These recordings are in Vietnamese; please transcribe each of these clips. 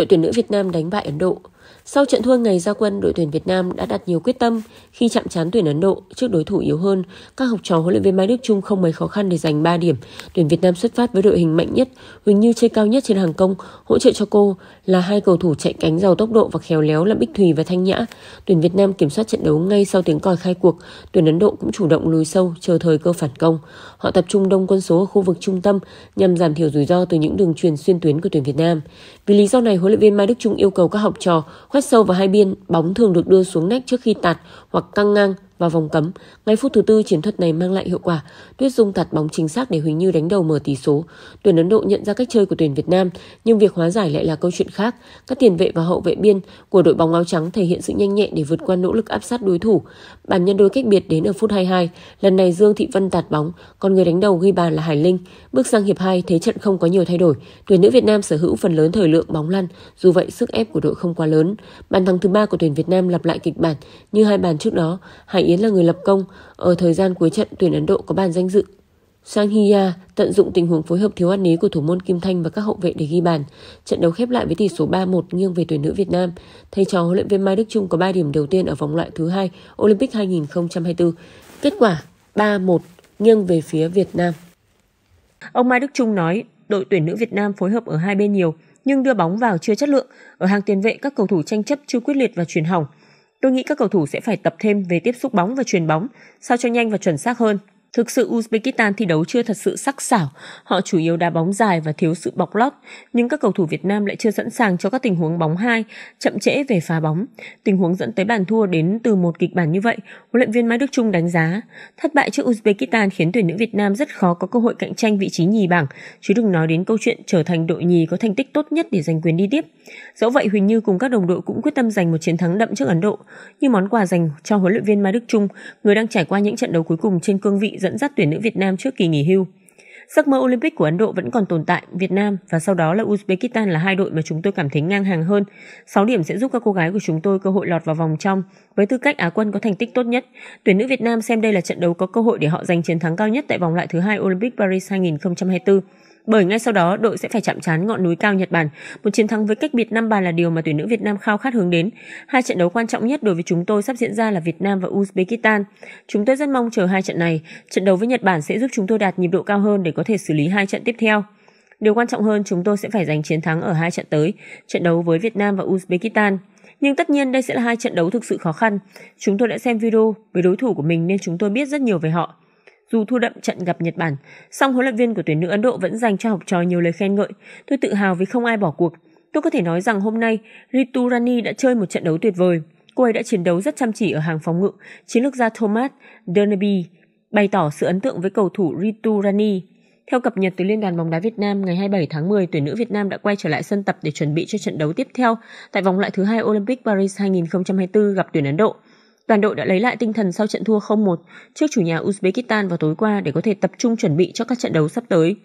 đội tuyển nữ Việt Nam đánh bại Ấn Độ sau trận thua ngày ra quân, đội tuyển Việt Nam đã đặt nhiều quyết tâm khi chạm trán tuyển Ấn Độ trước đối thủ yếu hơn. Các học trò huấn luyện viên Mai Đức Chung không mấy khó khăn để giành 3 điểm. Tuyển Việt Nam xuất phát với đội hình mạnh nhất, Huỳnh Như chơi cao nhất trên hàng công, hỗ trợ cho cô là hai cầu thủ chạy cánh giàu tốc độ và khéo léo là Bích Thùy và Thanh Nhã. Tuyển Việt Nam kiểm soát trận đấu ngay sau tiếng còi khai cuộc, tuyển Ấn Độ cũng chủ động lùi sâu chờ thời cơ phản công. Họ tập trung đông quân số ở khu vực trung tâm nhằm giảm thiểu rủi ro từ những đường truyền xuyên tuyến của tuyển Việt Nam. Vì lý do này, huấn luyện viên Mai Đức Chung yêu cầu các học trò khoét sâu vào hai biên, bóng thường được đưa xuống nách trước khi tạt hoặc căng ngang vào vòng cấm. Ngay phút thứ tư, chiến thuật này mang lại hiệu quả. Tuyết Dung tạt bóng chính xác để Huỳnh Như đánh đầu mở tỷ số. Tuyển Ấn Độ nhận ra cách chơi của tuyển Việt Nam, nhưng việc hóa giải lại là câu chuyện khác. Các tiền vệ và hậu vệ biên của đội bóng áo trắng thể hiện sự nhanh nhẹn để vượt qua nỗ lực áp sát đối thủ. Bàn nhân đôi cách biệt đến ở phút 22, lần này Dương Thị Vân tạt bóng, còn người đánh đầu ghi bàn là Hải Linh. Bước sang hiệp 2, thế trận không có nhiều thay đổi. Tuyển nữ Việt Nam sở hữu phần lớn thời lượng bóng lăn, dù vậy sức ép của đội không quá lớn. Bàn thắng thứ ba của tuyển Việt Nam lặp lại kịch bản như hai bàn trước đó. Hải Yến là người lập công, ở thời gian cuối trận tuyển Ấn Độ có bàn danh dự. Sang Hiya tận dụng tình huống phối hợp thiếu ăn ý của thủ môn Kim Thanh và các hậu vệ để ghi bàn. Trận đấu khép lại với tỷ số 3-1 nghiêng về tuyển nữ Việt Nam. Thầy trò huấn luyện viên Mai Đức Chung có 3 điểm đầu tiên ở vòng loại thứ hai Olympic 2024. Kết quả 3-1 nghiêng về phía Việt Nam. Ông Mai Đức Trung nói, đội tuyển nữ Việt Nam phối hợp ở hai bên nhiều, nhưng đưa bóng vào chưa chất lượng. Ở hàng tiền vệ các cầu thủ tranh chấp chưa quyết liệt và chuyển hỏng. Tôi nghĩ các cầu thủ sẽ phải tập thêm về tiếp xúc bóng và truyền bóng, sao cho nhanh và chuẩn xác hơn. Thực sự Uzbekistan thi đấu chưa thật sự sắc sảo, họ chủ yếu đá bóng dài và thiếu sự bọc lót, nhưng các cầu thủ Việt Nam lại chưa sẵn sàng cho các tình huống bóng hai, chậm trễ về phá bóng. Tình huống dẫn tới bàn thua đến từ một kịch bản như vậy, huấn luyện viên Mai Đức Trung đánh giá. Thất bại trước Uzbekistan khiến tuyển nữ Việt Nam rất khó có cơ hội cạnh tranh vị trí nhì bảng, chứ đừng nói đến câu chuyện trở thành đội nhì có thành tích tốt nhất để giành quyền đi tiếp. Dẫu vậy Huỳnh Như cùng các đồng đội cũng quyết tâm giành một chiến thắng đậm trước Ấn Độ, như món quà dành cho huấn luyện viên Mai Đức Trung, người đang trải qua những trận đấu cuối cùng trên cương vị dẫn dắt tuyển nữ Việt Nam trước kỳ nghỉ hưu. Giấc mơ Olympic của Ấn Độ vẫn còn tồn tại, Việt Nam và sau đó là Uzbekistan là hai đội mà chúng tôi cảm thấy ngang hàng hơn. 6 điểm sẽ giúp các cô gái của chúng tôi cơ hội lọt vào vòng trong. Với tư cách Á quân có thành tích tốt nhất, tuyển nữ Việt Nam xem đây là trận đấu có cơ hội để họ giành chiến thắng cao nhất tại vòng loại thứ hai Olympic Paris 2024 bởi ngay sau đó đội sẽ phải chạm trán ngọn núi cao Nhật Bản. Một chiến thắng với cách biệt 5 bàn là điều mà tuyển nữ Việt Nam khao khát hướng đến. Hai trận đấu quan trọng nhất đối với chúng tôi sắp diễn ra là Việt Nam và Uzbekistan. Chúng tôi rất mong chờ hai trận này. Trận đấu với Nhật Bản sẽ giúp chúng tôi đạt nhịp độ cao hơn để có thể xử lý hai trận tiếp theo. Điều quan trọng hơn, chúng tôi sẽ phải giành chiến thắng ở hai trận tới, trận đấu với Việt Nam và Uzbekistan. Nhưng tất nhiên đây sẽ là hai trận đấu thực sự khó khăn. Chúng tôi đã xem video về đối thủ của mình nên chúng tôi biết rất nhiều về họ. Dù thua đậm trận gặp Nhật Bản, song huấn luyện viên của tuyển nữ Ấn Độ vẫn dành cho học trò nhiều lời khen ngợi. Tôi tự hào vì không ai bỏ cuộc. Tôi có thể nói rằng hôm nay Ritu Rani đã chơi một trận đấu tuyệt vời. Cô ấy đã chiến đấu rất chăm chỉ ở hàng phòng ngự. Chiến lược gia Thomas Dernaby bày tỏ sự ấn tượng với cầu thủ Ritu Rani. Theo cập nhật từ Liên đoàn bóng đá Việt Nam, ngày 27 tháng 10, tuyển nữ Việt Nam đã quay trở lại sân tập để chuẩn bị cho trận đấu tiếp theo tại vòng loại thứ hai Olympic Paris 2024 gặp tuyển Ấn Độ. Đoàn đội đã lấy lại tinh thần sau trận thua 0-1 trước chủ nhà Uzbekistan vào tối qua để có thể tập trung chuẩn bị cho các trận đấu sắp tới.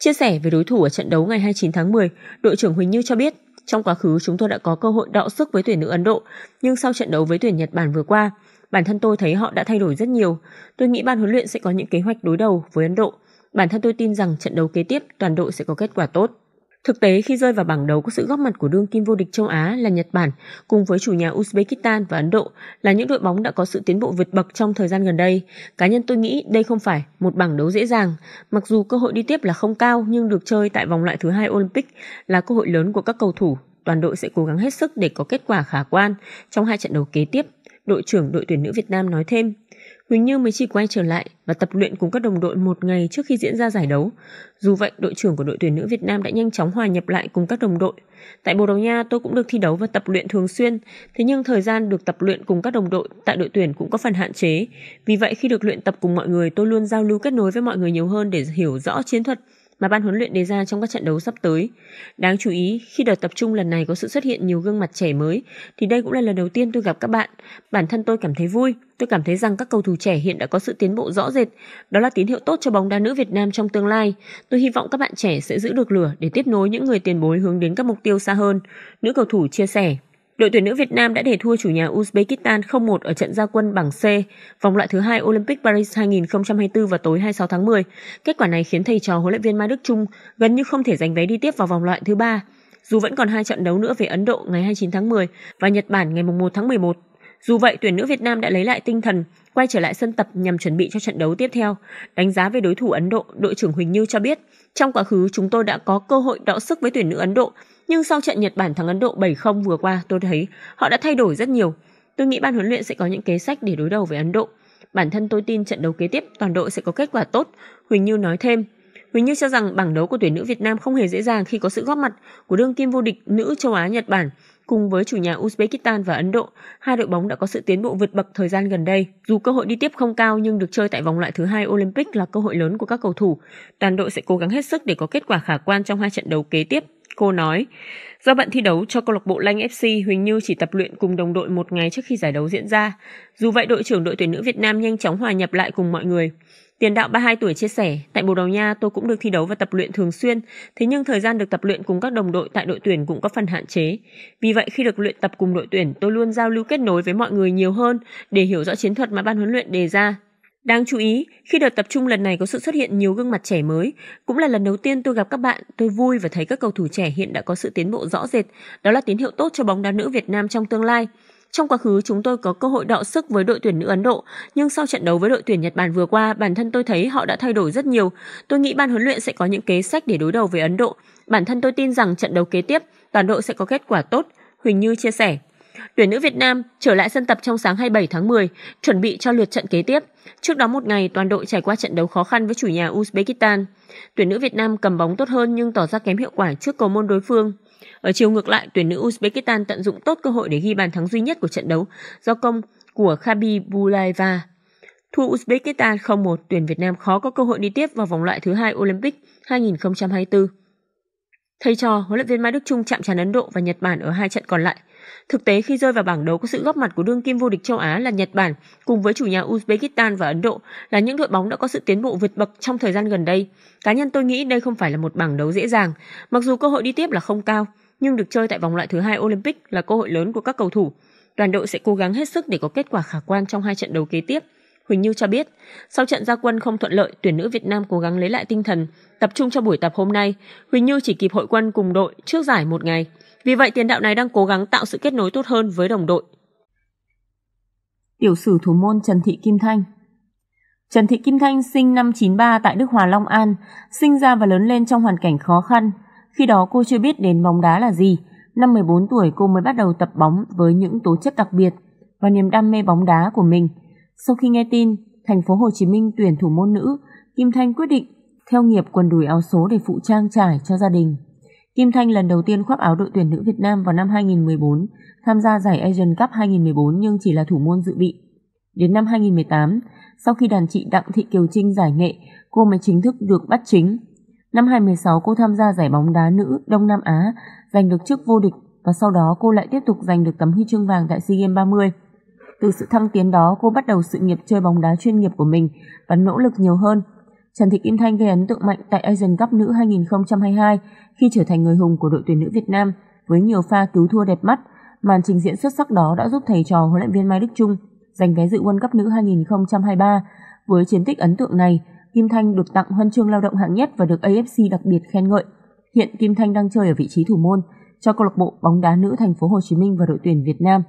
Chia sẻ về đối thủ ở trận đấu ngày 29 tháng 10, đội trưởng Huỳnh Như cho biết, trong quá khứ chúng tôi đã có cơ hội đọ sức với tuyển nữ Ấn Độ, nhưng sau trận đấu với tuyển Nhật Bản vừa qua, bản thân tôi thấy họ đã thay đổi rất nhiều. Tôi nghĩ ban huấn luyện sẽ có những kế hoạch đối đầu với Ấn Độ. Bản thân tôi tin rằng trận đấu kế tiếp toàn đội sẽ có kết quả tốt. Thực tế khi rơi vào bảng đấu có sự góp mặt của đương kim vô địch châu Á là Nhật Bản cùng với chủ nhà Uzbekistan và Ấn Độ là những đội bóng đã có sự tiến bộ vượt bậc trong thời gian gần đây. Cá nhân tôi nghĩ đây không phải một bảng đấu dễ dàng, mặc dù cơ hội đi tiếp là không cao nhưng được chơi tại vòng loại thứ hai Olympic là cơ hội lớn của các cầu thủ. Toàn đội sẽ cố gắng hết sức để có kết quả khả quan trong hai trận đấu kế tiếp. Đội trưởng đội tuyển nữ Việt Nam nói thêm, Huỳnh Như mới chỉ quay trở lại và tập luyện cùng các đồng đội một ngày trước khi diễn ra giải đấu. Dù vậy, đội trưởng của đội tuyển nữ Việt Nam đã nhanh chóng hòa nhập lại cùng các đồng đội. Tại Bồ Đào Nha, tôi cũng được thi đấu và tập luyện thường xuyên, thế nhưng thời gian được tập luyện cùng các đồng đội tại đội tuyển cũng có phần hạn chế. Vì vậy, khi được luyện tập cùng mọi người, tôi luôn giao lưu kết nối với mọi người nhiều hơn để hiểu rõ chiến thuật mà ban huấn luyện đề ra trong các trận đấu sắp tới. Đáng chú ý, khi đợt tập trung lần này có sự xuất hiện nhiều gương mặt trẻ mới, thì đây cũng là lần đầu tiên tôi gặp các bạn. Bản thân tôi cảm thấy vui, tôi cảm thấy rằng các cầu thủ trẻ hiện đã có sự tiến bộ rõ rệt. Đó là tín hiệu tốt cho bóng đá nữ Việt Nam trong tương lai. Tôi hy vọng các bạn trẻ sẽ giữ được lửa để tiếp nối những người tiền bối hướng đến các mục tiêu xa hơn. Nữ cầu thủ chia sẻ. Đội tuyển nữ Việt Nam đã để thua chủ nhà Uzbekistan 0-1 ở trận gia quân bảng C, vòng loại thứ hai Olympic Paris 2024 vào tối 26 tháng 10. Kết quả này khiến thầy trò huấn luyện viên Mai Đức Trung gần như không thể giành vé đi tiếp vào vòng loại thứ ba. Dù vẫn còn hai trận đấu nữa về Ấn Độ ngày 29 tháng 10 và Nhật Bản ngày 1 tháng 11. Dù vậy, tuyển nữ Việt Nam đã lấy lại tinh thần, quay trở lại sân tập nhằm chuẩn bị cho trận đấu tiếp theo. Đánh giá về đối thủ Ấn Độ, đội trưởng Huỳnh Như cho biết, trong quá khứ chúng tôi đã có cơ hội đọ sức với tuyển nữ Ấn Độ, nhưng sau trận Nhật Bản thắng Ấn Độ 7-0 vừa qua, tôi thấy họ đã thay đổi rất nhiều. Tôi nghĩ ban huấn luyện sẽ có những kế sách để đối đầu với Ấn Độ. Bản thân tôi tin trận đấu kế tiếp toàn đội sẽ có kết quả tốt, Huỳnh Như nói thêm. Huỳnh Như cho rằng bảng đấu của tuyển nữ Việt Nam không hề dễ dàng khi có sự góp mặt của đương kim vô địch nữ châu Á Nhật Bản Cùng với chủ nhà Uzbekistan và Ấn Độ, hai đội bóng đã có sự tiến bộ vượt bậc thời gian gần đây. Dù cơ hội đi tiếp không cao nhưng được chơi tại vòng loại thứ hai Olympic là cơ hội lớn của các cầu thủ. Toàn đội sẽ cố gắng hết sức để có kết quả khả quan trong hai trận đấu kế tiếp cô nói. Do bận thi đấu cho câu lạc bộ Lanh FC, Huỳnh Như chỉ tập luyện cùng đồng đội một ngày trước khi giải đấu diễn ra. Dù vậy, đội trưởng đội tuyển nữ Việt Nam nhanh chóng hòa nhập lại cùng mọi người. Tiền đạo 32 tuổi chia sẻ, tại Bồ Đào Nha tôi cũng được thi đấu và tập luyện thường xuyên, thế nhưng thời gian được tập luyện cùng các đồng đội tại đội tuyển cũng có phần hạn chế. Vì vậy khi được luyện tập cùng đội tuyển, tôi luôn giao lưu kết nối với mọi người nhiều hơn để hiểu rõ chiến thuật mà ban huấn luyện đề ra. Đáng chú ý, khi đợt tập trung lần này có sự xuất hiện nhiều gương mặt trẻ mới, cũng là lần đầu tiên tôi gặp các bạn, tôi vui và thấy các cầu thủ trẻ hiện đã có sự tiến bộ rõ rệt, đó là tín hiệu tốt cho bóng đá nữ Việt Nam trong tương lai. Trong quá khứ chúng tôi có cơ hội đọ sức với đội tuyển nữ Ấn Độ, nhưng sau trận đấu với đội tuyển Nhật Bản vừa qua, bản thân tôi thấy họ đã thay đổi rất nhiều. Tôi nghĩ ban huấn luyện sẽ có những kế sách để đối đầu với Ấn Độ. Bản thân tôi tin rằng trận đấu kế tiếp, toàn đội sẽ có kết quả tốt, Huỳnh Như chia sẻ. Tuyển nữ Việt Nam trở lại sân tập trong sáng 27 tháng 10, chuẩn bị cho lượt trận kế tiếp. Trước đó một ngày, toàn đội trải qua trận đấu khó khăn với chủ nhà Uzbekistan. Tuyển nữ Việt Nam cầm bóng tốt hơn nhưng tỏ ra kém hiệu quả trước cầu môn đối phương. Ở chiều ngược lại, tuyển nữ Uzbekistan tận dụng tốt cơ hội để ghi bàn thắng duy nhất của trận đấu do công của Khabi Bulaeva. Thua Uzbekistan 0-1, tuyển Việt Nam khó có cơ hội đi tiếp vào vòng loại thứ hai Olympic 2024. Thầy trò, huấn luyện viên Mai Đức Chung chạm trán Ấn Độ và Nhật Bản ở hai trận còn lại. Thực tế khi rơi vào bảng đấu có sự góp mặt của đương kim vô địch châu Á là Nhật Bản cùng với chủ nhà Uzbekistan và Ấn Độ là những đội bóng đã có sự tiến bộ vượt bậc trong thời gian gần đây. Cá nhân tôi nghĩ đây không phải là một bảng đấu dễ dàng, mặc dù cơ hội đi tiếp là không cao, nhưng được chơi tại vòng loại thứ hai Olympic là cơ hội lớn của các cầu thủ. Đoàn đội sẽ cố gắng hết sức để có kết quả khả quan trong hai trận đấu kế tiếp. Huỳnh Như cho biết, sau trận gia quân không thuận lợi, tuyển nữ Việt Nam cố gắng lấy lại tinh thần, tập trung cho buổi tập hôm nay. Huỳnh Như chỉ kịp hội quân cùng đội trước giải một ngày. Vì vậy, tiền đạo này đang cố gắng tạo sự kết nối tốt hơn với đồng đội. Tiểu sử thủ môn Trần Thị Kim Thanh Trần Thị Kim Thanh sinh năm 93 tại Đức Hòa Long An, sinh ra và lớn lên trong hoàn cảnh khó khăn. Khi đó cô chưa biết đến bóng đá là gì. Năm 14 tuổi cô mới bắt đầu tập bóng với những tố chất đặc biệt và niềm đam mê bóng đá của mình – sau khi nghe tin thành phố Hồ Chí Minh tuyển thủ môn nữ, Kim Thanh quyết định theo nghiệp quần đùi áo số để phụ trang trải cho gia đình. Kim Thanh lần đầu tiên khoác áo đội tuyển nữ Việt Nam vào năm 2014, tham gia giải Asian Cup 2014 nhưng chỉ là thủ môn dự bị. Đến năm 2018, sau khi đàn chị Đặng Thị Kiều Trinh giải nghệ, cô mới chính thức được bắt chính. Năm 2016 cô tham gia giải bóng đá nữ Đông Nam Á, giành được chức vô địch và sau đó cô lại tiếp tục giành được tấm huy chương vàng tại SEA Games 30. Từ sự thăng tiến đó, cô bắt đầu sự nghiệp chơi bóng đá chuyên nghiệp của mình và nỗ lực nhiều hơn. Trần Thị Kim Thanh gây ấn tượng mạnh tại Asian Cup nữ 2022 khi trở thành người hùng của đội tuyển nữ Việt Nam với nhiều pha cứu thua đẹp mắt. Màn trình diễn xuất sắc đó đã giúp thầy trò huấn luyện viên Mai Đức Trung giành vé dự World Cup nữ 2023. Với chiến tích ấn tượng này, Kim Thanh được tặng huân chương lao động hạng nhất và được AFC đặc biệt khen ngợi. Hiện Kim Thanh đang chơi ở vị trí thủ môn cho câu lạc bộ bóng đá nữ thành phố Hồ Chí Minh và đội tuyển Việt Nam.